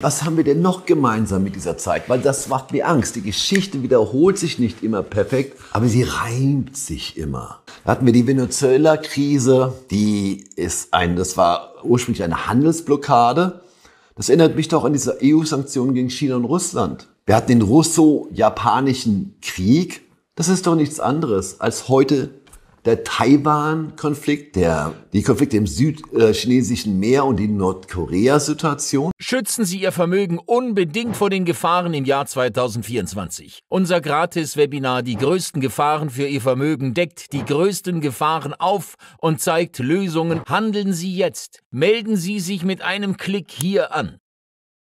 Was haben wir denn noch gemeinsam mit dieser Zeit? Weil das macht mir Angst. Die Geschichte wiederholt sich nicht immer perfekt, aber sie reimt sich immer. Da hatten wir die Venezuela-Krise, die ist ein, das war ursprünglich eine Handelsblockade. Das erinnert mich doch an diese EU-Sanktionen gegen China und Russland. Wir hatten den russo-japanischen Krieg. Das ist doch nichts anderes als heute der Taiwan-Konflikt, der, die Konflikte im südchinesischen Meer und die Nordkorea-Situation. Schützen Sie Ihr Vermögen unbedingt vor den Gefahren im Jahr 2024. Unser Gratis-Webinar Die größten Gefahren für Ihr Vermögen deckt die größten Gefahren auf und zeigt Lösungen. Handeln Sie jetzt. Melden Sie sich mit einem Klick hier an.